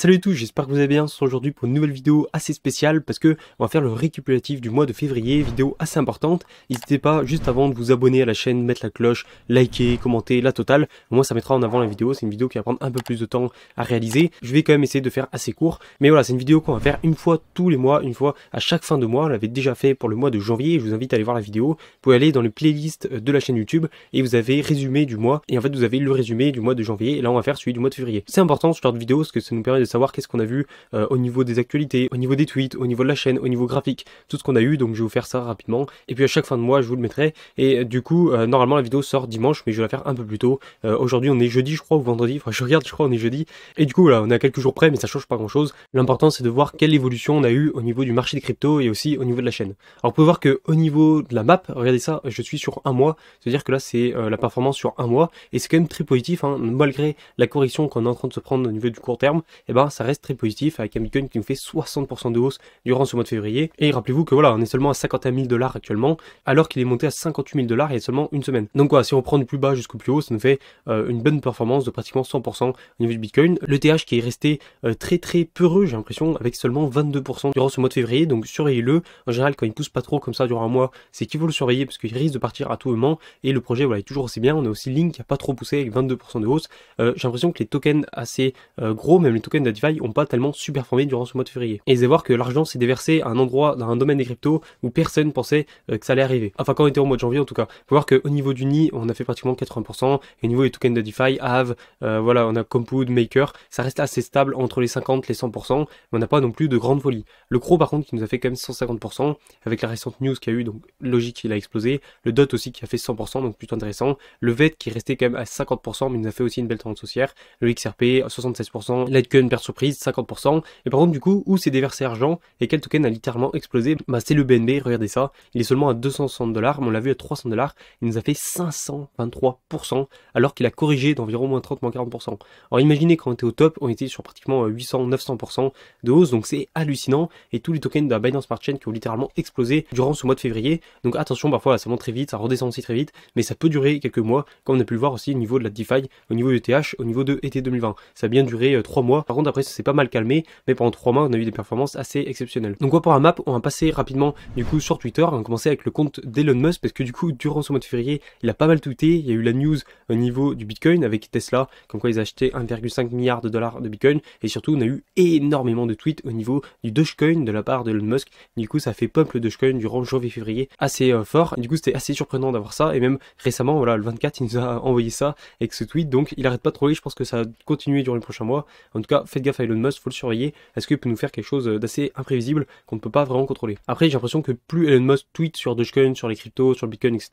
Salut à tous, j'espère que vous allez bien, aujourd'hui pour une nouvelle vidéo assez spéciale parce que on va faire le récapitulatif du mois de février, vidéo assez importante. N'hésitez pas juste avant de vous abonner à la chaîne, mettre la cloche, liker, commenter, la totale. Moi ça mettra en avant la vidéo, c'est une vidéo qui va prendre un peu plus de temps à réaliser. Je vais quand même essayer de faire assez court, mais voilà, c'est une vidéo qu'on va faire une fois tous les mois, une fois à chaque fin de mois. On l'avait déjà fait pour le mois de janvier, je vous invite à aller voir la vidéo. Vous pouvez aller dans les playlists de la chaîne YouTube et vous avez résumé du mois et en fait vous avez le résumé du mois de janvier et là on va faire celui du mois de février. C'est important ce genre de vidéo parce que ça nous permet de savoir qu'est-ce qu'on a vu euh, au niveau des actualités, au niveau des tweets, au niveau de la chaîne, au niveau graphique, tout ce qu'on a eu. Donc je vais vous faire ça rapidement. Et puis à chaque fin de mois, je vous le mettrai. Et euh, du coup, euh, normalement la vidéo sort dimanche, mais je vais la faire un peu plus tôt. Aujourd'hui, on est jeudi, je crois, ou vendredi. Enfin, je regarde, je crois, on est jeudi. Et du coup, là, on est à quelques jours près, mais ça change pas grand-chose. L'important, c'est de voir quelle évolution on a eu au niveau du marché des crypto et aussi au niveau de la chaîne. Alors, vous pouvez voir que au niveau de la map, regardez ça, je suis sur un mois. C'est-à-dire que là, c'est la performance sur un mois, et c'est quand même très positif, hein, malgré la correction qu'on est en train de se prendre au niveau du court terme. Et ben, ça reste très positif avec un Bitcoin qui nous fait 60% de hausse durant ce mois de février. Et rappelez-vous que voilà, on est seulement à 51 000 dollars actuellement, alors qu'il est monté à 58 000 dollars il y a seulement une semaine. Donc voilà, si on prend du plus bas jusqu'au plus haut, ça nous fait euh, une bonne performance de pratiquement 100% au niveau du Bitcoin. Le TH qui est resté euh, très très peureux, j'ai l'impression, avec seulement 22% durant ce mois de février. Donc surveillez-le. En général, quand il pousse pas trop comme ça durant un mois, c'est qu'il faut le surveiller parce qu'il risque de partir à tout moment. Et le projet voilà est toujours aussi bien. On a aussi Link qui a pas trop poussé avec 22% de hausse. Euh, j'ai l'impression que les tokens assez gros, même les tokens DeFi n'ont pas tellement super formé durant ce mois de février. Et vous voir que l'argent s'est déversé à un endroit, dans un domaine des cryptos où personne pensait euh, que ça allait arriver. Enfin, quand on était au mois de janvier, en tout cas. Vous voir au niveau du nid, on a fait pratiquement 80%. Et au niveau des tokens de DeFi, Have, euh, voilà, on a Compound, Maker, ça reste assez stable entre les 50, les 100%. on n'a pas non plus de grande folie. Le Crow, par contre, qui nous a fait quand même 150%, avec la récente news qu'il a eu, donc logique, il a explosé. Le Dot aussi qui a fait 100%, donc plutôt intéressant. Le VET qui restait quand même à 50%, mais nous a fait aussi une belle tendance haussière. Le XRP à 76%. Litecoin, surprise 50%. Et par contre du coup où c'est déversé argent et quel token a littéralement explosé, bah c'est le BNB, regardez ça, il est seulement à 260 dollars, mais on l'a vu à 300 dollars, il nous a fait 523% alors qu'il a corrigé d'environ moins 30, moins 40%. Alors imaginez quand on était au top, on était sur pratiquement 800, euh, 900% de hausse, donc c'est hallucinant et tous les tokens de la Binance Smart Chain qui ont littéralement explosé durant ce mois de février. Donc attention, parfois ça monte très vite, ça redescend aussi très vite, mais ça peut durer quelques mois, comme on a pu le voir aussi au niveau de la DeFi, au niveau de ETH, au niveau de été e 2020. Ça a bien duré euh, trois mois. Par contre, après, ça s'est pas mal calmé, mais pendant trois mois, on a eu des performances assez exceptionnelles. Donc, quoi pour un map, on va passer rapidement du coup sur Twitter. On va commencer avec le compte d'Elon Musk parce que du coup, durant ce mois de février, il a pas mal tweeté. Il y a eu la news au niveau du Bitcoin avec Tesla, comme quoi ils achetaient 1,5 milliard de dollars de Bitcoin. Et surtout, on a eu énormément de tweets au niveau du Dogecoin de la part d'Elon Musk. Du coup, ça fait peuple le Dogecoin durant janvier-février assez euh, fort. Du coup, c'était assez surprenant d'avoir ça. Et même récemment, voilà, le 24, il nous a envoyé ça avec ce tweet. Donc, il arrête pas trop troller. Je pense que ça va continuer durant les prochains mois. En tout cas, faites gaffe à Elon Musk, faut le surveiller, parce qu'il peut nous faire quelque chose euh, d'assez imprévisible qu'on ne peut pas vraiment contrôler. Après, j'ai l'impression que plus Elon Musk tweet sur Dogecoin, sur les cryptos, sur le Bitcoin, etc.,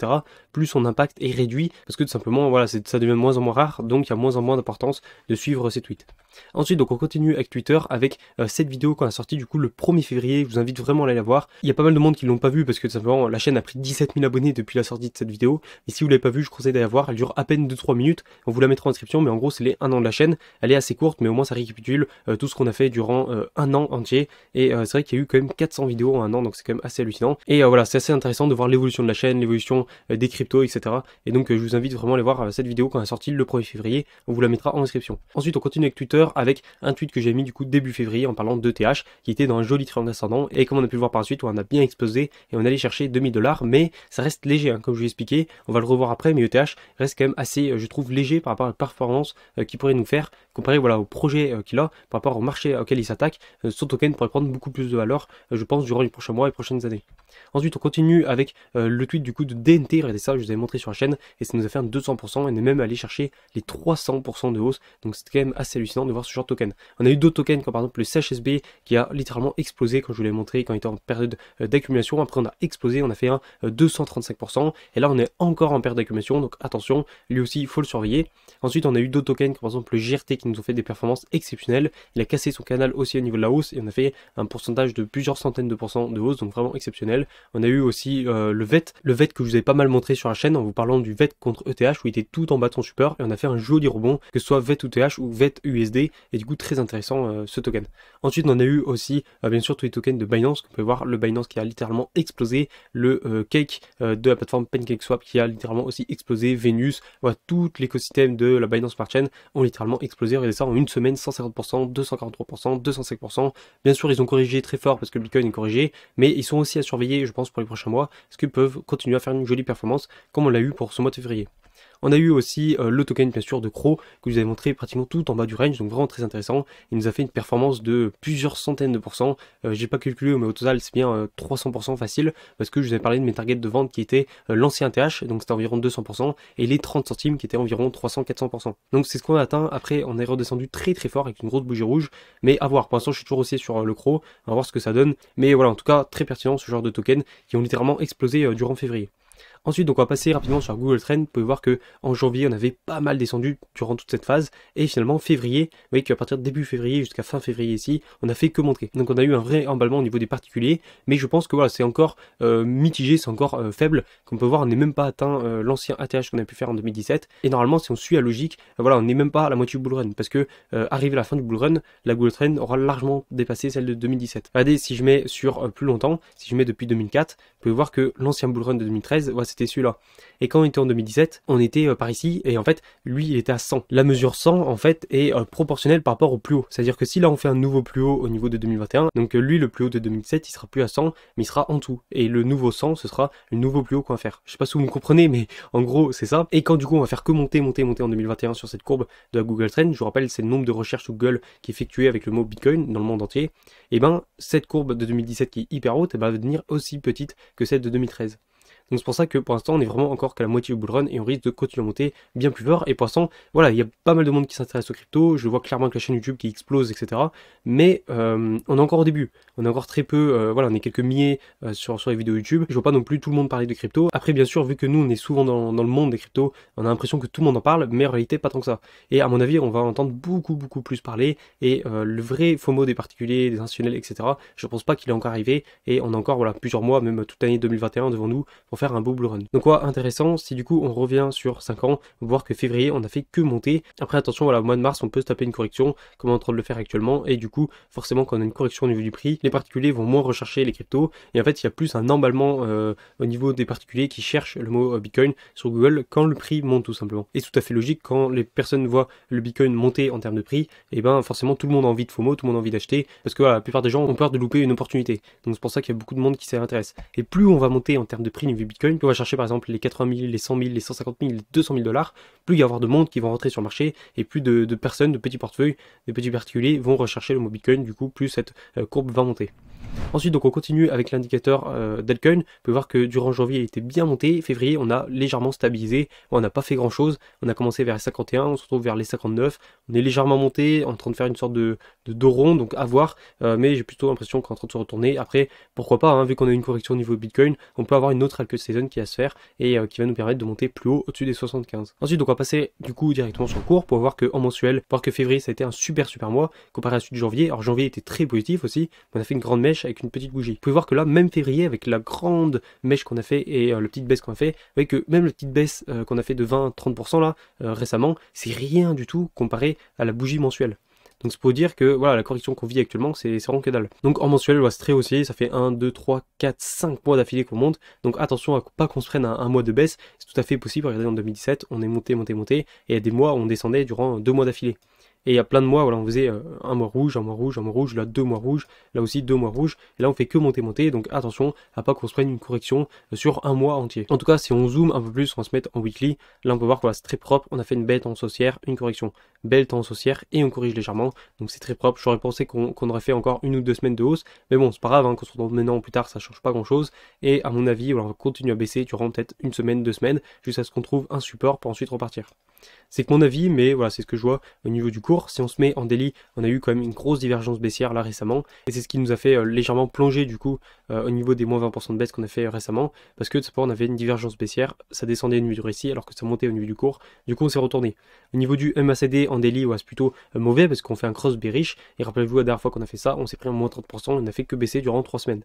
plus son impact est réduit, parce que tout simplement, voilà, ça devient de moins en moins rare, donc il y a moins en moins d'importance de suivre ses tweets. Ensuite, donc on continue avec Twitter, avec euh, cette vidéo qu'on a sortie du coup le 1er février, je vous invite vraiment à aller la voir. Il y a pas mal de monde qui l'ont pas vu parce que tout simplement, la chaîne a pris 17 000 abonnés depuis la sortie de cette vidéo, et si vous l'avez pas vu, je conseille d'aller la voir, elle dure à peine 2-3 minutes, on vous la mettra en description, mais en gros, c'est les 1 an de la chaîne, elle est assez courte, mais au moins ça récapitule euh, tout ce qu'on a fait durant euh, un an entier. Et euh, c'est vrai qu'il y a eu quand même 400 vidéos en un an, donc c'est quand même assez hallucinant. Et voilà, c'est assez intéressant de voir l'évolution de la chaîne, l'évolution des cryptos, etc. Et donc je vous invite vraiment à aller voir cette vidéo qu'on a sortie le 1er février. On vous la mettra en description. Ensuite, on continue avec Twitter avec un tweet que j'ai mis du coup début février en parlant d'ETH qui était dans un joli triangle ascendant. Et comme on a pu le voir par la suite, on a bien explosé et on allait chercher 2000 dollars, mais ça reste léger, hein, comme je vous l'ai expliqué. On va le revoir après, mais ETH reste quand même assez, je trouve, léger par rapport à la performance qu'il pourrait nous faire comparé voilà, au projet euh, qu'il a par rapport au marché auquel il s'attaque, euh, son token pourrait prendre beaucoup plus de valeur, euh, je pense, durant les prochains mois et prochaines années. Ensuite, on continue avec le tweet du coup de DNT, regardez ça, je vous avais montré sur la chaîne, et ça nous a fait un 200%, et est même allé chercher les 300% de hausse, donc c'est quand même assez hallucinant de voir ce genre de token. On a eu d'autres tokens, comme par exemple le CHSB, qui a littéralement explosé, quand je vous l'ai montré, quand il était en période d'accumulation, après on a explosé, on a fait un 235%, et là on est encore en période d'accumulation, donc attention, lui aussi il faut le surveiller. Ensuite, on a eu d'autres tokens, comme par exemple le GRT nous ont fait des performances exceptionnelles. Il a cassé son canal aussi au niveau de la hausse et on a fait un pourcentage de plusieurs centaines de pourcents de hausse, donc vraiment exceptionnel. On a eu aussi euh, le VET, le VET que je vous ai pas mal montré sur la chaîne en vous parlant du VET contre ETH où il était tout en bas de son support et on a fait un joli rebond, que ce soit VET ou ETH ou VET USD, et du coup très intéressant euh, ce token. Ensuite, on a eu aussi euh, bien sûr tous les tokens de Binance, vous pouvez voir le Binance qui a littéralement explosé, le Cake de la plateforme PancakeSwap qui a littéralement aussi explosé, Venus, voilà, tout l'écosystème de la Binance Smart Chain ont littéralement explosé et ça en une semaine, 150%, 243%, 205%. Bien sûr, ils ont corrigé très fort parce que le Bitcoin est corrigé, mais ils sont aussi à surveiller, je pense, pour les prochains mois, Est-ce qu'ils peuvent continuer à faire une jolie performance comme on l'a eu pour ce mois de février. On a eu aussi euh, le token bien sûr de Crow que je vous avez montré pratiquement tout en bas du range, donc vraiment très intéressant. Il nous a fait une performance de plusieurs centaines de pourcents. Euh, j'ai pas calculé, mais au total c'est bien 300% euh, facile parce que je vous avais parlé de mes targets de vente qui étaient l'ancien TH, donc c'était environ 200%, et les 30 centimes qui étaient environ 300-400%. Donc c'est ce qu'on a atteint. Après on est redescendu très très fort avec une grosse bougie rouge, mais à voir. Pour l'instant je suis toujours aussi sur le Crow, on va voir ce que ça donne. Mais voilà, en tout cas très pertinent ce genre de tokens qui ont littéralement explosé durant février. Ensuite, donc on va passer rapidement sur Google Trends. Vous pouvez voir que en janvier, on avait pas mal descendu durant toute cette phase. Et finalement, février, vous voyez qu'à partir de début février jusqu'à fin février ici, on a fait que montrer. Donc on a eu un vrai emballement au niveau des particuliers. Mais je pense que voilà, c'est encore euh, mitigé, c'est encore euh, faible. Comme on peut voir, on n'est même pas atteint euh, l'ancien ATH qu'on a pu faire en 2017. Et normalement, si on suit la logique, voilà, on n'est même pas à la moitié du bull run. Parce que arrivé à la fin du bull run, la Google Trend aura largement dépassé celle de 2017. Regardez, si je mets sur plus longtemps, si je mets depuis 2004, vous pouvez voir que l'ancien bull run de 2013, voilà, c'était celui-là. Et quand on était en 2017, on était par ici, et en fait, lui, il était à 100. La mesure 100, en fait, est euh, proportionnelle par rapport au plus haut. C'est-à-dire que si là, on fait un nouveau plus haut au niveau de 2021, donc euh, lui, le plus haut de 2017, il sera plus à 100, mais il sera en tout Et le nouveau 100, ce sera le nouveau plus haut qu'on va faire. Je sais pas si vous me comprenez, mais en gros, c'est ça. Et quand du coup, on va faire que monter, monter, monter en 2021 sur cette courbe de la Google Trend, je vous rappelle, c'est le nombre de recherches Google qui est effectué avec le mot Bitcoin dans le monde entier, et ben cette courbe de 2017 qui est hyper haute, elle va devenir aussi petite que celle de 2013. Donc c'est pour ça que pour l'instant on est vraiment encore qu'à la moitié du bull et on risque de continuer à monter bien plus fort. Et pour l'instant, voilà, il y a pas mal de monde qui s'intéresse aux crypto, je vois clairement que la chaîne YouTube qui explose, etc. Mais euh, on est encore au début, on est encore très peu, euh, voilà, on est quelques milliers euh, sur, sur les vidéos YouTube. Je vois pas non plus tout le monde parler de crypto. Après bien sûr, vu que nous on est souvent dans, le monde des cryptos, on a l'impression que tout le monde en parle, mais en réalité pas tant que ça. Et à mon avis, on va entendre beaucoup beaucoup plus parler et le vrai FOMO des particuliers, des institutionnels, etc. Je pense pas qu'il est encore arrivé et on a encore voilà plusieurs mois, même toute l'année 2021 devant nous faire un beau blue run. Donc quoi intéressant, si du coup on revient sur 5 ans, voir que février on a fait que monter. Après attention voilà, au mois de mars on peut se taper une correction comme on est en train de le faire actuellement et du coup forcément quand on a une correction au niveau du prix, les particuliers vont moins rechercher les cryptos et en fait il y a plus un emballement euh, au niveau des particuliers qui cherchent le mot euh, Bitcoin sur Google quand le prix monte tout simplement. Et tout à fait logique quand les personnes voient le Bitcoin monter en termes de prix, et eh ben forcément tout le monde a envie de faux FOMO, tout le monde a envie d'acheter parce que la plupart des gens ont peur de louper une opportunité. Donc c'est pour ça qu'il y a beaucoup de monde qui s'y intéresse. Et plus on va monter en termes de prix niveau Bitcoin, tu on va chercher par exemple les 80 000, les 100 000, les 150 000, les 200 000 dollars, plus il y avoir de monde qui vont rentrer sur le marché et plus de, de personnes, de petits portefeuilles, de petits particuliers vont rechercher le mot Bitcoin. Du coup, plus cette euh, courbe va monter. Ensuite, donc on continue avec l'indicateur euh, on Vous voir que durant janvier, il était bien monté. Février, on a légèrement stabilisé. On n'a pas fait grand chose. On a commencé vers les 51, on se retrouve vers les 59. On est légèrement monté, en train de faire une sorte de, de dos rond, donc à voir. Euh, mais j'ai plutôt l'impression qu'on est en train de se retourner. Après, pourquoi pas, hein, vu qu'on a une correction au niveau Bitcoin, on peut avoir une autre de Season qui va se faire et euh, qui va nous permettre de monter plus haut au-dessus des 75. Ensuite, donc on va passer du coup directement sur le cours pour voir que en mensuel, voir que février ça a été un super super mois comparé à suite de janvier. Alors janvier était très positif aussi, on a fait une grande mèche avec une petite bougie. Vous pouvez voir que là, même février, avec la grande mèche qu'on a fait et la euh, le petite baisse qu'on a fait, vous voyez que même la petite baisse euh, qu'on a fait de 20-30% là, euh, récemment, c'est rien du tout comparé à la bougie mensuelle. Donc c'est pour dire que voilà, la correction qu'on vit actuellement, c'est vraiment que dalle. Donc en mensuel, va c'est très haussier, ça fait 1, 2, 3, 4, 5 mois d'affilée qu'on monte. Donc attention à pas qu'on se prenne à un mois de baisse, c'est tout à fait possible. Regardez en 2017, on est monté, monté, monté, et il y a des mois où on descendait durant deux mois d'affilée. Et il y a plein de mois, voilà, on faisait euh, un mois rouge, un mois rouge, un mois rouge, là deux mois rouges, là aussi deux mois rouges, et là on fait que monter, monter, donc attention à pas qu'on se prenne une correction euh, sur un mois entier. En tout cas, si on zoome un peu plus, on va se mettre en weekly, là on peut voir que c'est très propre, on a fait une belle tendance haussière, une correction, belle tendance haussière, et on corrige légèrement, donc c'est très propre, j'aurais pensé qu'on aurait fait encore une ou deux semaines de hausse, mais bon, c'est pas grave, hein, qu'on se retrouve maintenant ou plus tard, ça change pas grand chose, et à mon avis, on va continuer à baisser durant peut-être une semaine, deux semaines, jusqu'à ce qu'on trouve un support pour ensuite repartir. C'est que mon avis, mais voilà, c'est ce que je vois au niveau du cours. Si on se met en délit, on a eu quand même une grosse divergence baissière là récemment, et c'est ce qui nous a fait euh, légèrement plonger du coup euh, au niveau des moins 20% de baisse qu'on a fait euh, récemment, parce que de point on avait une divergence baissière, ça descendait au niveau du récit alors que ça montait au niveau du cours, du coup on s'est retourné. Au niveau du MACD en délit, ou c'est plutôt mauvais parce qu'on fait un cross bearish, et rappelez-vous la dernière fois qu'on a fait ça, on s'est pris en moins 30%, on n'a fait que baisser durant 3 semaines.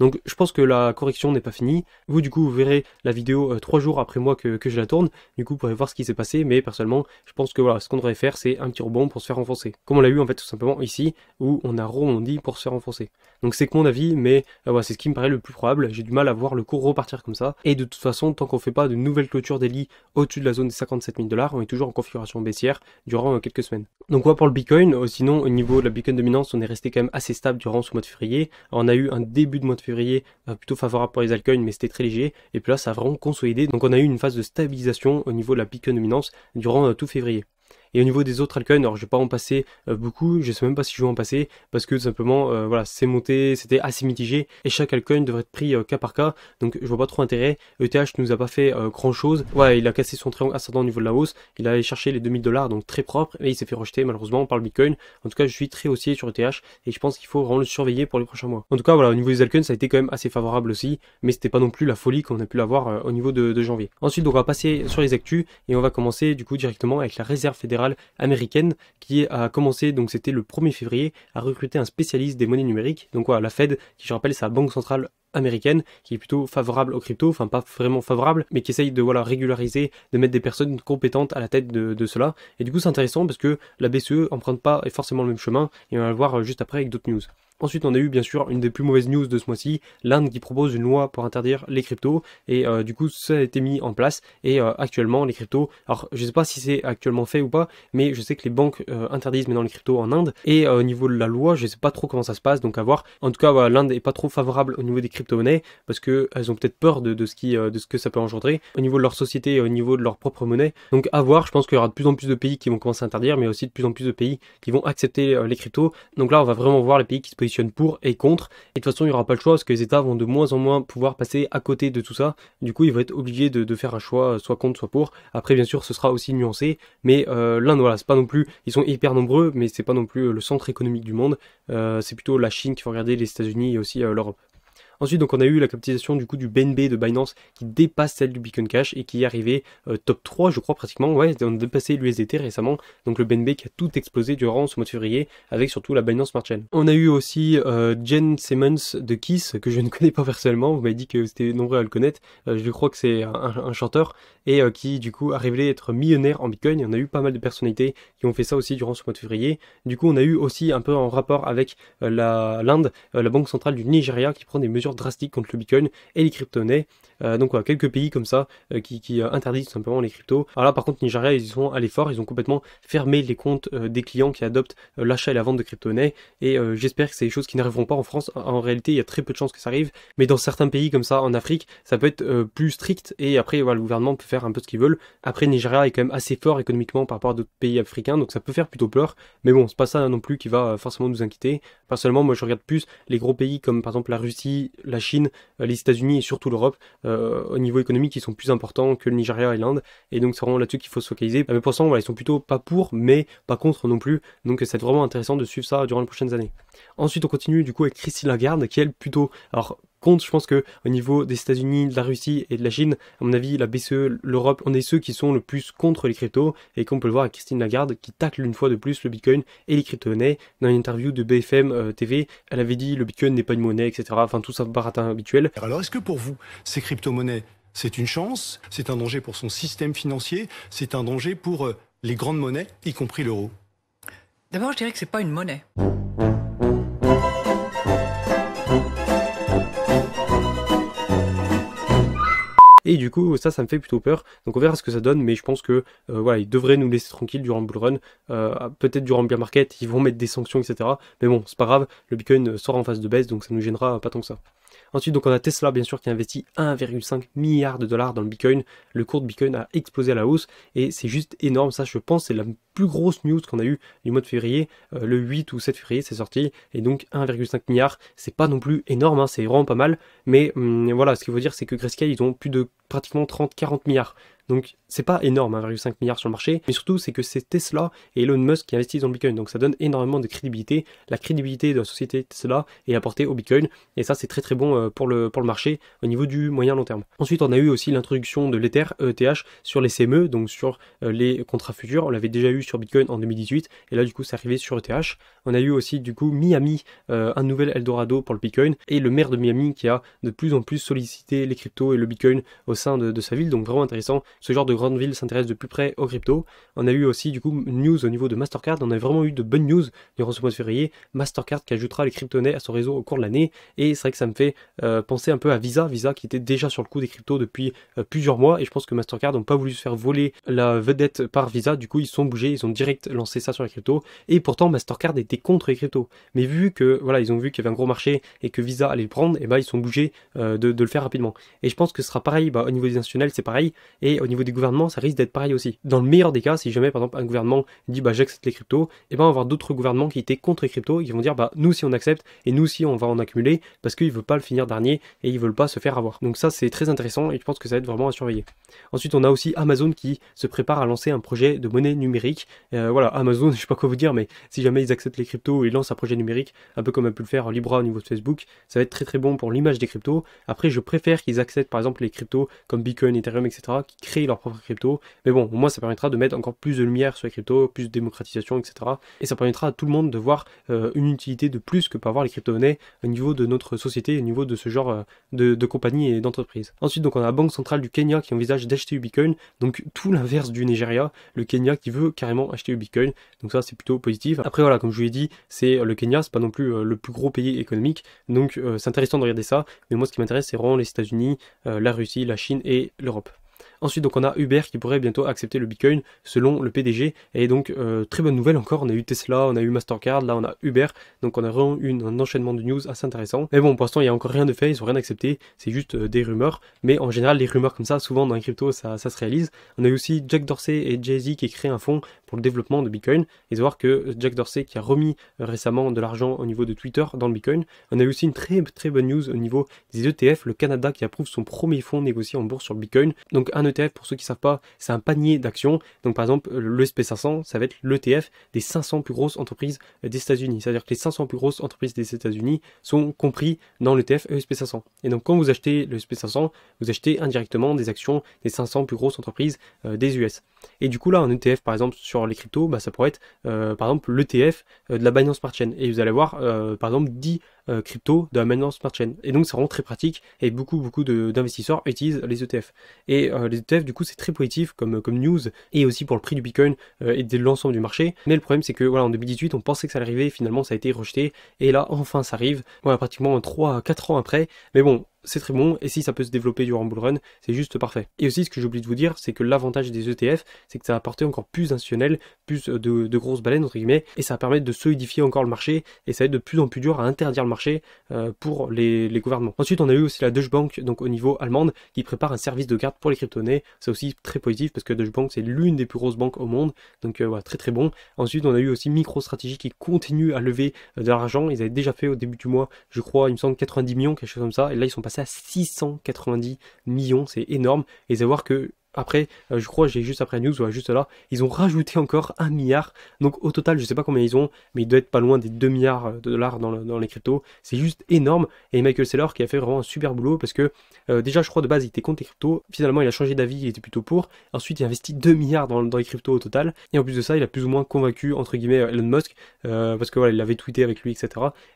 Donc je pense que la correction n'est pas finie. Vous du coup vous verrez la vidéo euh, trois jours après moi que, je la tourne. Du coup vous pourrez voir ce qui s'est passé. Mais personnellement je pense que voilà ce qu'on devrait faire c'est un petit rebond pour se faire renforcer Comme on l'a eu en fait tout simplement ici où on a rebondi pour se faire enfoncer Donc c'est que mon avis mais euh, c'est ce qui me paraît le plus probable. J'ai du mal à voir le cours repartir comme ça. Et de toute façon tant qu'on fait pas de nouvelles clôture des lits au-dessus de la zone des 57 000 dollars on est toujours en configuration baissière durant euh, quelques semaines. Donc voilà pour le Bitcoin. Sinon au niveau de la Bitcoin dominance on est resté quand même assez stable durant ce mois de février. on a eu un début de mois de février euh, plutôt favorable pour les altcoins, mais c'était très léger. Et puis là, ça a vraiment consolidé. Donc on a eu une phase de stabilisation au niveau de la pique dominance durant euh, tout février. Et au niveau des autres altcoins, alors je vais pas en passer euh, beaucoup, je sais même pas si je vais en passer parce que simplement, euh, voilà, c'est monté, c'était assez mitigé et chaque altcoin devrait être pris euh, cas par cas. Donc je vois pas trop intérêt. ETH nous a pas fait grand chose. Voilà, il a cassé son triangle ascendant au niveau de la hausse. Il a allé chercher les 2000 dollars, donc très propre, et il s'est fait rejeter malheureusement par le Bitcoin. En tout cas, je suis très haussier sur ETH et je pense qu'il faut vraiment le surveiller pour les prochains mois. En tout cas, voilà, au niveau des altcoins, ça a été quand même assez favorable aussi, mais c'était pas non plus la folie qu'on a pu l'avoir au niveau de, janvier. Ensuite, on va passer sur les actus et on va commencer du coup directement avec la réserve fédérale américaine qui a commencé, donc c'était le 1er février, à recruter un spécialiste des monnaies numériques. Donc voilà, la Fed, qui je rappelle, c'est la banque centrale américaine qui est plutôt favorable aux crypto enfin pas vraiment favorable, mais qui essaye de voilà régulariser, de mettre des personnes compétentes à la tête de, de cela. Et du coup c'est intéressant parce que la BCE emprunte pas forcément le même chemin et on va le voir euh, juste après avec d'autres news. Ensuite, on a eu bien sûr une des plus mauvaises news de ce mois-ci, l'Inde qui propose une loi pour interdire les cryptos et euh, du coup ça a été mis en place et euh, actuellement les cryptos, alors je ne sais pas si c'est actuellement fait ou pas, mais je sais que les banques euh, interdisent maintenant les cryptos en Inde et au niveau de la loi, je ne sais pas trop comment ça se passe donc à voir. En tout cas, l'Inde est pas trop favorable au niveau des crypto-monnaies parce qu'elles ont peut-être peur de, ce qui, de ce que ça peut engendrer au niveau de leur société et au niveau de leur propre monnaie. Donc à voir, je pense qu'il y aura de plus en plus de pays qui vont commencer à interdire, mais aussi de plus en plus de pays qui vont accepter les cryptos. Donc là, on va vraiment voir les pays qui se positionnent pour et contre. Et de toute façon, il n'y aura pas le choix parce que les États vont de moins en moins pouvoir passer à côté de tout ça. Du coup, ils vont être obligés de, faire un choix, euh, soit contre, soit pour. Après, bien sûr, ce sera aussi nuancé. Mais euh, l'Inde, voilà, c'est pas non plus. Ils sont hyper nombreux, mais c'est pas non plus euh, le centre économique du monde. Euh, c'est plutôt la Chine qui faut regarder, les États-Unis et aussi l'Europe. Ensuite, donc on a eu la capitalisation du coup du BNB de Binance qui dépasse celle du Beacon Cash et qui est arrivé euh, top 3, je crois pratiquement. Ouais, on a dépassé l'USDT récemment. Donc le BNB qui a tout explosé durant ce mois de février avec surtout la Binance Smart Chain. On a eu aussi euh, Jen Simmons de Kiss que je ne connais pas personnellement. Vous m'avez dit que c'était nombreux à le connaître. Euh, je crois que c'est un, chanteur et euh, qui du coup a révélé être millionnaire en Bitcoin. il y en a eu pas mal de personnalités qui ont fait ça aussi durant ce mois de février. Du coup, on a eu aussi un peu en rapport avec euh, la l'Inde, euh, la banque centrale du Nigeria qui prend des mesures drastiques contre le Bitcoin et les crypto donc quelques pays comme ça qui, qui interdisent tout simplement les cryptos. Alors là, par contre, Nigeria, ils sont allés fort, ils ont complètement fermé les comptes des clients qui adoptent l'achat et la vente de crypto Et j'espère que c'est des choses qui n'arriveront pas en France. En réalité, il y a très peu de chances que ça arrive, mais dans certains pays comme ça, en Afrique, ça peut être plus strict. Et après, voilà, le gouvernement peut un peu ce qu'ils veulent. Après, Nigeria est quand même assez fort économiquement par rapport à d'autres pays africains, donc ça peut faire plutôt peur. Mais bon, c'est pas ça non plus qui va euh, forcément nous inquiéter. Personnellement, moi, je regarde plus les gros pays comme par exemple la Russie, la Chine, euh, les États-Unis et surtout l'Europe euh, au niveau économique, ils sont plus importants que le Nigeria et l'Inde. Et donc, c'est vraiment là-dessus qu'il faut se focaliser. Ah, mais pour ça, ils sont plutôt pas pour, mais pas contre non plus. Donc, c'est vraiment intéressant de suivre ça durant les prochaines années. Ensuite, on continue du coup avec Christine Lagarde, qui est plutôt, alors compte. Je pense que au niveau des États-Unis, de la Russie et de la Chine, à mon avis, la BCE, l'Europe, on est ceux qui sont le plus contre les cryptos et qu'on peut le voir à Christine Lagarde qui tacle une fois de plus le Bitcoin et les crypto-monnaies. Dans une interview de BFM euh, TV, elle avait dit le Bitcoin n'est pas une monnaie, etc. Enfin, tout ça baratin habituel. Alors, est-ce que pour vous, ces crypto-monnaies, c'est une chance, c'est un danger pour son système financier, c'est un danger pour euh, les grandes monnaies, y compris l'euro D'abord, je dirais que c'est pas une monnaie. Et du coup, ça, ça me fait plutôt peur. Donc on verra ce que ça donne, mais je pense que euh, voilà, ils devraient nous laisser tranquille durant le bull run. Euh, peut-être durant le bear market, ils vont mettre des sanctions, etc. Mais bon, c'est pas grave. Le Bitcoin euh, sort en phase de baisse, donc ça nous gênera pas tant que ça. Ensuite, donc on a Tesla, bien sûr, qui a investi 1,5 milliard de dollars dans le Bitcoin. Le cours de Bitcoin a explosé à la hausse et c'est juste énorme. Ça, je pense, c'est la plus grosse news qu'on a eue du mois de février. Euh, le 8 ou 7 février, c'est sorti. Et donc 1,5 milliard, c'est pas non plus énorme, hein, c'est vraiment pas mal. Mais hum, voilà, ce qu'il faut dire, c'est que Grayscale, ils ont plus de pratiquement 30-40 milliards. Donc c'est pas énorme, 1,5 hein, milliard sur le marché, mais surtout c'est que c'est Tesla et Elon Musk qui investissent dans Bitcoin, donc ça donne énormément de crédibilité. La crédibilité de la société Tesla est apportée au Bitcoin, et ça c'est très très bon euh, pour le, pour le marché au niveau du moyen long terme. Ensuite on a eu aussi l'introduction de l'Ether ETH sur les CME, donc sur euh, les contrats futurs. On l'avait déjà eu sur Bitcoin en 2018, et là du coup c'est arrivé sur ETH. On a eu aussi du coup Miami, euh, un nouvel Eldorado pour le Bitcoin, et le maire de Miami qui a de plus en plus sollicité les cryptos et le Bitcoin au sein de, de sa ville, donc vraiment intéressant ce genre de grande ville s'intéresse de plus près aux crypto. On a eu aussi du coup news au niveau de Mastercard, on a vraiment eu de bonnes news durant ce mois de février. Mastercard qui ajoutera les crypto à son réseau au cours de l'année. Et c'est vrai que ça me fait euh, penser un peu à Visa, Visa qui était déjà sur le coup des cryptos depuis euh, plusieurs mois. Et je pense que Mastercard n'ont pas voulu se faire voler la vedette par Visa. Du coup, ils sont bougés, ils ont direct lancé ça sur les cryptos. Et pourtant, Mastercard était contre les cryptos. Mais vu que voilà, ils ont vu qu'il y avait un gros marché et que Visa allait le prendre, et eh bah ben, ils sont bougés euh, de, le faire rapidement. Et je pense que ce sera pareil bah, au niveau des nationales, c'est pareil niveau des gouvernements, ça risque d'être pareil aussi. Dans le meilleur des cas, si jamais par exemple un gouvernement dit bah j'accepte les cryptos, et eh ben on va avoir d'autres gouvernements qui étaient contre les cryptos qui vont dire bah nous si on accepte et nous si on va en accumuler parce qu'ils veulent pas le finir dernier et ils veulent pas se faire avoir. Donc ça c'est très intéressant et je pense que ça va être vraiment à surveiller. Ensuite on a aussi Amazon qui se prépare à lancer un projet de monnaie numérique. Euh, voilà Amazon, je sais pas quoi vous dire mais si jamais ils acceptent les cryptos et ils lancent un projet numérique, un peu comme a pu le faire Libra au niveau de Facebook, ça va être très très bon pour l'image des cryptos. Après je préfère qu'ils acceptent par exemple les cryptos comme Bitcoin, Ethereum, etc. qui leur propre crypto. Mais bon, au moins, ça permettra de mettre encore plus de lumière sur les cryptos, plus de démocratisation, etc. Et ça permettra à tout le monde de voir euh, une utilité de plus que par avoir les crypto-monnaies au niveau de notre société, au niveau de ce genre euh, de, de compagnie et d'entreprise. Ensuite, donc, on a la Banque Centrale du Kenya qui envisage d'acheter du Donc, tout l'inverse du Nigeria. Le Kenya qui veut carrément acheter du Donc, ça, c'est plutôt positif. Après, voilà, comme je vous l'ai dit, c'est euh, le Kenya, c'est pas non plus le plus gros pays économique. Donc, c'est intéressant de regarder ça. Mais moi, ce qui m'intéresse, c'est vraiment les États-Unis, la Russie, la Chine et l'Europe. Ensuite, donc on a Uber qui pourrait bientôt accepter le Bitcoin selon le PDG. Et donc, euh, très bonne nouvelle encore, on a eu Tesla, on a eu Mastercard, là on a Uber. Donc on a vraiment eu un enchaînement de news assez intéressant. Mais bon, pour l'instant, il n'y a encore rien de fait, ils n'ont rien accepté, c'est juste euh, des rumeurs. Mais en général, les rumeurs comme ça, souvent dans les cryptos, ça, se réalise. On a eu aussi Jack Dorsey et Jay-Z qui créent un fonds pour le développement de Bitcoin. Et de voir que euh, Jack Dorsey qui a remis récemment de l'argent au niveau de Twitter dans le Bitcoin. On a eu aussi une très très bonne news au niveau des ETF, le Canada qui approuve son premier fonds négocié en bourse sur le Bitcoin. Donc un e ETF, pour ceux qui savent pas, c'est un panier d'actions. Donc par exemple, le SP500, ça va être l'ETF des 500 plus grosses entreprises euh, des États-Unis. C'est-à-dire que les 500 plus grosses entreprises des États-Unis sont compris dans l'ETF ESP500. E et donc quand vous achetez le e SP500, vous achetez indirectement des actions des 500 plus grosses entreprises euh, des US. Et du coup là, un ETF par exemple sur les cryptos, bah, ça pourrait être euh, par exemple l'ETF de la Binance Smart Chain. Et vous allez avoir par exemple 10 euh, crypto de la maintenance smart chain. Et donc ça rend très pratique et beaucoup beaucoup d'investisseurs utilisent les ETF. Et euh, les ETF du coup c'est très positif comme, comme news et aussi pour le prix du Bitcoin euh, et de l'ensemble du marché. Mais le problème c'est que voilà en 2018 on pensait que ça allait arriver, finalement ça a été rejeté et là enfin ça arrive. Voilà pratiquement 3 4 ans après. Mais bon c'est très bon, et si ça peut se développer durant Bull Run, c'est juste parfait. Et aussi, ce que j'oublie de vous dire, c'est que l'avantage des ETF, c'est que ça va apporter encore plus d'institutionnels, plus euh, de, grosses baleines, entre guillemets, et ça va permettre de solidifier encore le marché, et ça va être de plus en plus dur à interdire le marché euh, pour les, gouvernements. Ensuite, on a eu aussi la Deutsche Bank, donc au niveau allemande, qui prépare un service de carte pour les crypto C'est aussi très positif, parce que Deutsche Bank, c'est l'une des plus grosses banques au monde, donc euh, voilà, très très bon. Ensuite, on a eu aussi MicroStrategy qui continue à lever de l'argent. Ils avaient déjà fait au début du mois, je crois, il me semble 90 millions, quelque chose comme ça, et là, ils sont ça 690 millions, c'est énorme. Et savoir que après, euh, je crois, j'ai juste après la news, juste là, ils ont rajouté encore un milliard. Donc au total, je ne sais pas combien ils ont, mais il doit être pas loin des 2 milliards de dollars dans, les cryptos. C'est juste énorme. Et Michael Saylor qui a fait vraiment un super boulot parce que euh, déjà, je crois de base, il était contre les cryptos. Finalement, il a changé d'avis, il était plutôt pour. Ensuite, il a investi 2 milliards dans, les cryptos au total. Et en plus de ça, il a plus ou moins convaincu, entre guillemets, Elon Musk, euh, parce que voilà, il l'avait tweeté avec lui, etc.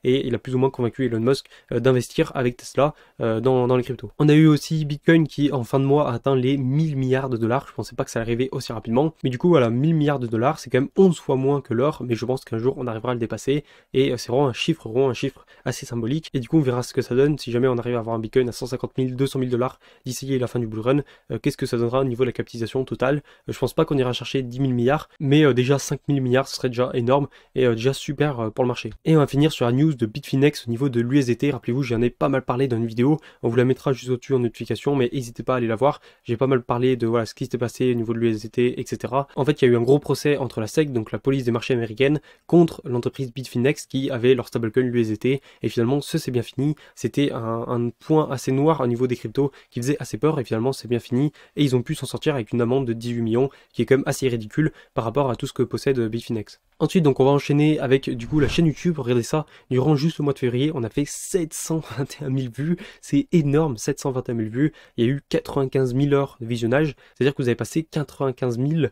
Et il a plus ou moins convaincu Elon Musk d'investir avec Tesla dans, les cryptos. On a eu aussi Bitcoin qui, en fin de mois, a atteint les 1000 milliards de dollars. Je pensais pas que ça arrivait aussi rapidement. Mais du coup, voilà, 1000 milliards de dollars, c'est quand même 11 fois moins que l'or. Mais je pense qu'un jour, on arrivera à le dépasser. Et euh, c'est vraiment un chiffre rond, un chiffre assez symbolique. Et du coup, on verra ce que ça donne si jamais on arrive à avoir un bitcoin à 150 000, 200 000 dollars d'ici la fin du bull run. Euh, qu'est-ce que ça donnera au niveau de la capitalisation totale euh, Je pense pas qu'on ira chercher 10 000 milliards. Mais déjà 5 000 milliards, ce serait déjà énorme et déjà super pour le marché. Et on va finir sur la news de Bitfinex au niveau de l'USDT. Rappelez-vous, j'en ai pas mal parlé dans une vidéo. On vous la mettra juste au-dessus en notification. Mais n'hésitez pas à aller la voir. J'ai pas mal parlé de voilà, ce qui s'était passé au niveau de l'USDT, etc. En fait, il y a eu un gros procès entre la SEC, donc la police des marchés américaines contre l'entreprise Bitfinex qui avait leur stablecoin l'USDT. Et finalement, ce c'est bien fini. C'était un, un, point assez noir au niveau des cryptos qui faisait assez peur. Et finalement, c'est bien fini. Et ils ont pu s'en sortir avec une amende de 18 millions qui est quand même assez ridicule par rapport à tout ce que possède Bitfinex. Ensuite, donc, on va enchaîner avec, du coup, la chaîne YouTube. Regardez ça. Durant juste le mois de février, on a fait 721 000 vues. C'est énorme, 721 000 vues. Il y a eu 95 000 heures de visionnage. C'est-à-dire que vous avez passé 95 000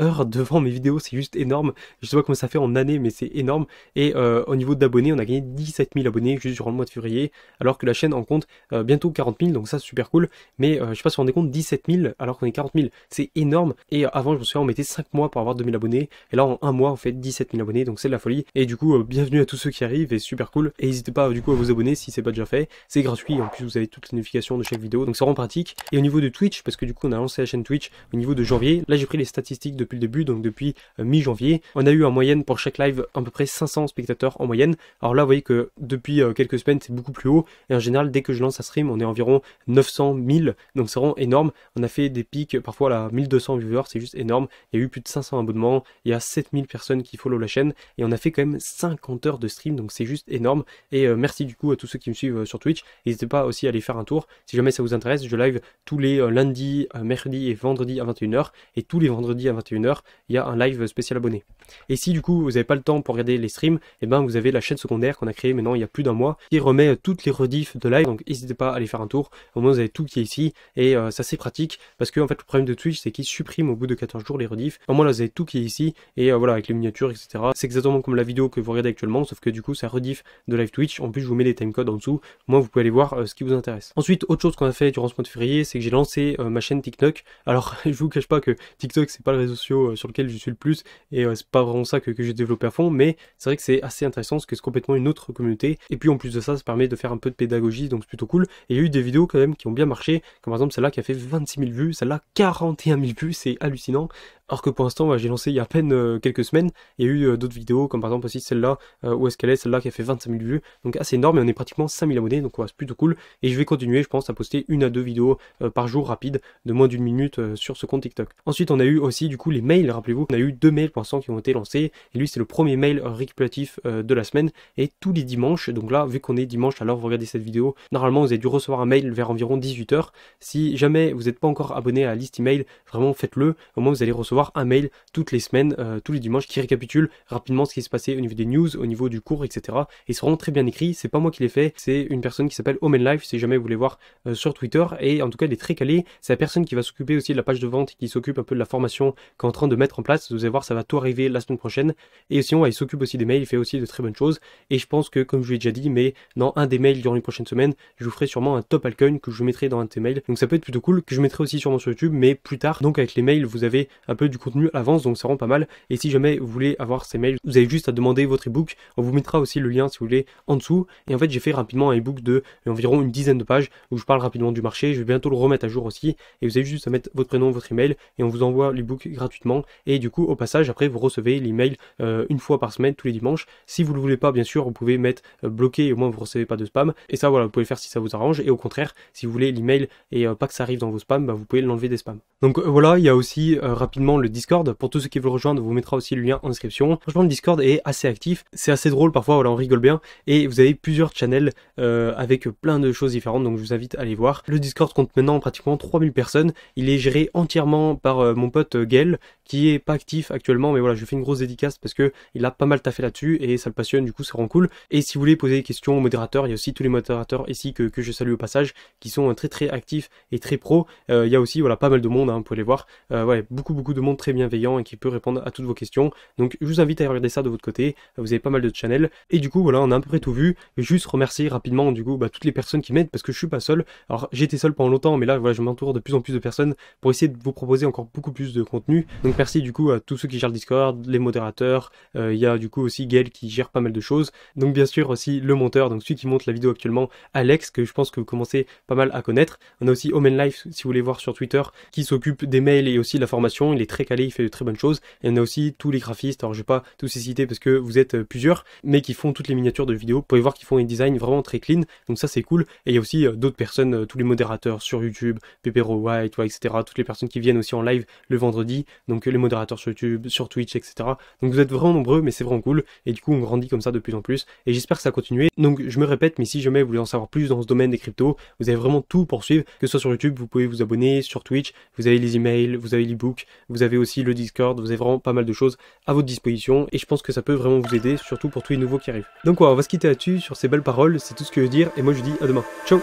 heures devant mes vidéos, c'est juste énorme. Je sais pas comment ça fait en année, mais c'est énorme. Et euh, au niveau d'abonnés, on a gagné 17 000 abonnés juste durant le mois de février, alors que la chaîne en compte euh, bientôt 40 000, donc ça c'est super cool. Mais euh, je sais pas si vous rendez compte, 17 000 alors qu'on est 40 000, c'est énorme. Et avant, je me souviens, on mettait 5 mois pour avoir 2000 abonnés, et là en un mois, on fait 17 000 abonnés, donc c'est de la folie. Et du coup, bienvenue à tous ceux qui arrivent, et super cool. Et n'hésitez pas du coup à vous abonner si c'est pas déjà fait, c'est gratuit. En plus, vous avez toutes les notifications de chaque vidéo, donc c'est vraiment pratique. Et au niveau de Twitch, parce que du coup, on a lancé la chaîne Twitch au niveau de janvier, là j'ai pris les statistiques de depuis le début, donc depuis euh, mi-janvier. On a eu en moyenne pour chaque live à peu près 500 spectateurs en moyenne. Alors là, vous voyez que depuis euh, quelques semaines, c'est beaucoup plus haut. Et en général, dès que je lance un stream, on est environ 900 000. Donc c'est vraiment énorme. On a fait des pics euh, parfois à 1200 viewers, c'est juste énorme. Il y a eu plus de 500 abonnements, il y a 7000 personnes qui follow la chaîne. Et on a fait quand même 50 heures de stream, donc c'est juste énorme. Et merci du coup à tous ceux qui me suivent sur Twitch. N'hésitez pas aussi à aller faire un tour. Si jamais ça vous intéresse, je live tous les lundis, mercredi et vendredi à 21h. Et tous les vendredis à 21h heure, il y a un live spécial abonné. Et si du coup vous n'avez pas le temps pour regarder les streams, et eh ben vous avez la chaîne secondaire qu'on a créé maintenant il y a plus d'un mois qui remet toutes les rediffs de live, donc n'hésitez pas à aller faire un tour. Au moins vous avez tout qui est ici et euh, ça c'est pratique parce que en fait le problème de Twitch c'est qu'il supprime au bout de 14 jours les rediffs. Au moins là vous avez tout qui est ici et euh, voilà avec les miniatures etc. C'est exactement comme la vidéo que vous regardez actuellement sauf que du coup ça rediff de live Twitch. En plus je vous mets les timecodes en dessous. Moi vous pouvez aller voir euh, ce qui vous intéresse. Ensuite autre chose qu'on a fait durant ce mois de février c'est que j'ai lancé ma chaîne TikTok. Alors je vous cache pas que TikTok c'est pas le réseau euh, sur lequel je suis le plus, et euh, c'est pas vraiment ça que, que j'ai développé à fond, mais c'est vrai que c'est assez intéressant parce que c'est complètement une autre communauté, et puis en plus de ça, ça permet de faire un peu de pédagogie, donc c'est plutôt cool, et il y a eu des vidéos quand même qui ont bien marché, comme par exemple celle-là qui a fait 26 000 vues, celle-là 41 000 vues, c'est hallucinant, alors que pour l'instant, j'ai lancé il y a à peine euh, quelques semaines, il y a eu euh, d'autres vidéos, comme par exemple aussi celle-là, euh, où est-ce qu'elle est, celle-là qui a fait 25 000 vues, donc assez énorme, et on est pratiquement 5 000 abonnés, donc ouais, c'est plutôt cool, et je vais continuer, je pense, à poster une à deux vidéos par jour rapide de moins d'une minute sur ce compte TikTok. Ensuite, on a eu aussi, du coup, les mails, rappelez-vous, on a eu deux mails pour l'instant qui ont été lancés, et lui, c'est le premier mail récapitulatif de la semaine, et tous les dimanches, donc là, vu qu'on est dimanche, alors vous regardez cette vidéo, normalement, vous avez dû recevoir un mail vers environ 18h, si jamais vous n'êtes pas encore abonné à la liste email, vraiment faites-le, au moins vous allez recevoir un mail toutes les semaines, euh, tous les dimanches, qui récapitule rapidement ce qui se passait au niveau des news, au niveau du cours, etc. Et ils vraiment très bien écrits. C'est pas moi qui l'ai fait, c'est une personne qui s'appelle Omen Life, si jamais vous voulez voir euh, sur Twitter. Et en tout cas, il est très calé C'est la personne qui va s'occuper aussi de la page de vente, qui s'occupe un peu de la formation qu'en en train de mettre en place. Vous allez voir, ça va tout arriver la semaine prochaine. Et sinon, il s'occupe aussi des mails, il fait aussi de très bonnes choses. Et je pense que, comme je l'ai déjà dit, mais dans un des mails durant les prochaines semaines, je vous ferai sûrement un top alcoin que je mettrai dans un de tes mails. Donc ça peut être plutôt cool, que je mettrai aussi sûrement sur YouTube, mais plus tard. Donc avec les mails, vous avez un peu du contenu avance donc ça rend pas mal. Et si jamais vous voulez avoir ces mails, vous avez juste à demander votre ebook. On vous mettra aussi le lien si vous voulez en dessous. Et en fait, j'ai fait rapidement un ebook de environ une dizaine de pages où je parle rapidement du marché. Je vais bientôt le remettre à jour aussi. Et vous avez juste à mettre votre prénom, votre email et on vous envoie l'ebook gratuitement. Et du coup, au passage, après, vous recevez l'email euh, une fois par semaine, tous les dimanches. Si vous le voulez pas, bien sûr, vous pouvez mettre euh, bloqué au moins vous recevez pas de spam. Et ça, voilà, vous pouvez le faire si ça vous arrange. Et au contraire, si vous voulez l'email et euh, pas que ça arrive dans vos spams, bah, vous pouvez l'enlever des spams. Donc voilà, il y aussi rapidement le Discord. Pour tous ceux qui veulent rejoindre, vous mettra aussi le lien en description. Franchement, le Discord est assez actif. C'est assez drôle parfois, on rigole bien. Et vous avez plusieurs channels euh, avec plein de choses différentes, donc je vous invite à aller voir. Le Discord compte maintenant pratiquement 3000 personnes. Il est géré entièrement par euh, mon pote euh, Gaël, qui est pas actif actuellement, mais voilà, je fais une grosse dédicace parce que il a pas mal taffé là-dessus et ça le passionne, du coup, ça rend cool. Et si vous voulez poser des questions aux modérateurs, il y a aussi tous les modérateurs ici que, je salue au passage, qui sont euh, très très actifs et très pro. Euh, il y a aussi voilà pas mal de monde, hein, vous pouvez les voir. Euh, ouais, beaucoup beaucoup de monde très bienveillant et qui peut répondre à toutes vos questions. Donc je vous invite à regarder ça de votre côté. Vous avez pas mal de channels et du coup voilà, on a à peu près tout vu. juste remercier rapidement du coup bah, toutes les personnes qui m'aident parce que je suis pas seul. Alors j'étais seul pendant longtemps, mais là voilà, je m'entoure de plus en plus de personnes pour essayer de vous proposer encore beaucoup plus de contenu merci du coup à tous ceux qui gèrent le Discord, les modérateurs. Euh, il y a du coup aussi Gaël qui gère pas mal de choses. Donc bien sûr aussi le monteur, donc celui qui monte la vidéo actuellement, Alex, que je pense que vous commencez pas mal à connaître. On a aussi Omen Life, si vous voulez voir sur Twitter, qui s'occupe des mails et aussi de la formation. Il est très calé, il fait de très bonnes choses. Et on a aussi tous les graphistes. Alors je vais pas tous les citer parce que vous êtes euh, plusieurs, mais qui font toutes les miniatures de vidéos. Vous pouvez voir qu'ils font un design vraiment très clean. Donc ça c'est cool. Et il y a aussi euh, d'autres personnes, tous les modérateurs sur YouTube, Pepero White, etc. Toutes les personnes qui viennent aussi en live le vendredi. Donc les modérateurs sur YouTube, sur Twitch, etc. Donc vous êtes vraiment nombreux, mais c'est vraiment cool. Et du coup, on grandit comme ça de plus en plus. Et j'espère que ça continue. Donc je me répète, mais si jamais vous voulez en savoir plus dans ce domaine des cryptos, vous avez vraiment tout pour suivre. Que ce soit sur YouTube, vous pouvez vous abonner, sur Twitch, vous avez les emails, vous avez l'ebook, vous avez aussi le Discord, vous avez vraiment pas mal de choses à votre disposition. Et je pense que ça peut vraiment vous aider, surtout pour tous les nouveaux qui arrivent. Donc voilà, on va se quitter là-dessus sur ces belles paroles. C'est tout ce que je veux dire. Et moi, je vous dis à demain. Ciao